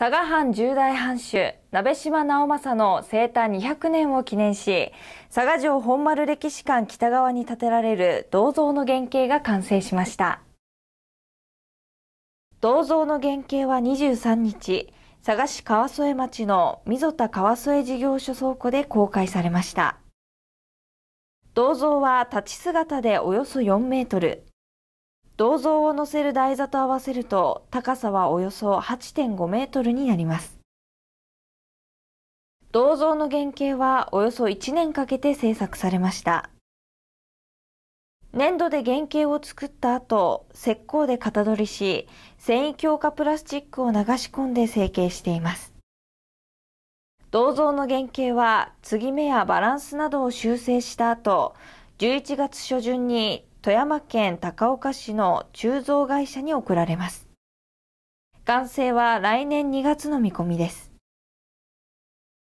佐賀藩十大藩主、鍋島直政の生誕200年を記念し、佐賀城本丸歴史館北側に建てられる銅像の原型が完成しました。銅像の原型は23日、佐賀市川添町の溝田川添事業所倉庫で公開されました。銅像は立ち姿でおよそ4メートル、銅像を載せる台座と合わせると高さはおよそ8.5メートルになります。銅像の原型はおよそ1年かけて制作されました。粘土で原型を作った後、石膏で型取りし、繊維強化プラスチックを流し込んで成形しています。銅像の原型は継ぎ目やバランスなどを修正した後、11月初旬に富山県高岡市の鋳造会社に送られます。完成は来年2月の見込みです。